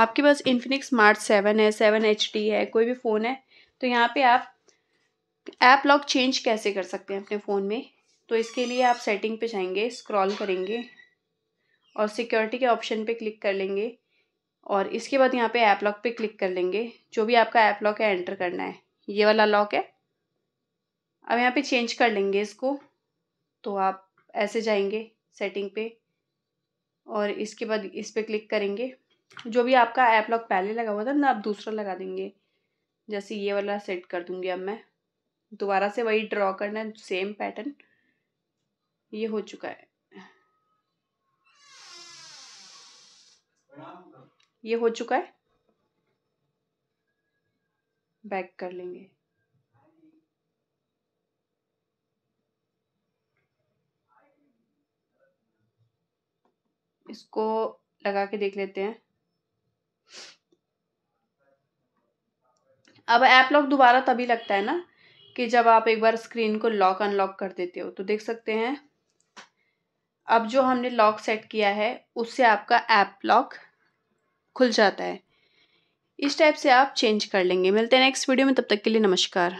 आपके पास Infinix smart seven है सेवन एच है कोई भी फ़ोन है तो यहाँ पे आप ऐप लॉक चेंज कैसे कर सकते हैं अपने फ़ोन में तो इसके लिए आप सेटिंग पे जाएंगे स्क्रॉल करेंगे और सिक्योरिटी के ऑप्शन पे क्लिक कर लेंगे और इसके बाद यहाँ पे ऐप लॉक पे क्लिक कर लेंगे जो भी आपका ऐप लॉक है एंटर करना है ये वाला लॉक है अब यहाँ पे चेंज कर लेंगे इसको तो आप ऐसे जाएंगे सेटिंग पे और इसके बाद इस पर क्लिक करेंगे जो भी आपका ऐप लॉक पहले लगा हुआ था ना आप दूसरा लगा देंगे जैसे ये वाला सेट कर दूंगी अब मैं दोबारा से वही ड्रॉ करना है सेम पैटर्न ये हो चुका है ये हो चुका है बैक कर लेंगे इसको लगा के देख लेते हैं अब ऐप लॉक दोबारा तभी लगता है ना कि जब आप एक बार स्क्रीन को लॉक अनलॉक कर देते हो तो देख सकते हैं अब जो हमने लॉक सेट किया है उससे आपका ऐप लॉक खुल जाता है इस टाइप से आप चेंज कर लेंगे मिलते हैं नेक्स्ट वीडियो में तब तक के लिए नमस्कार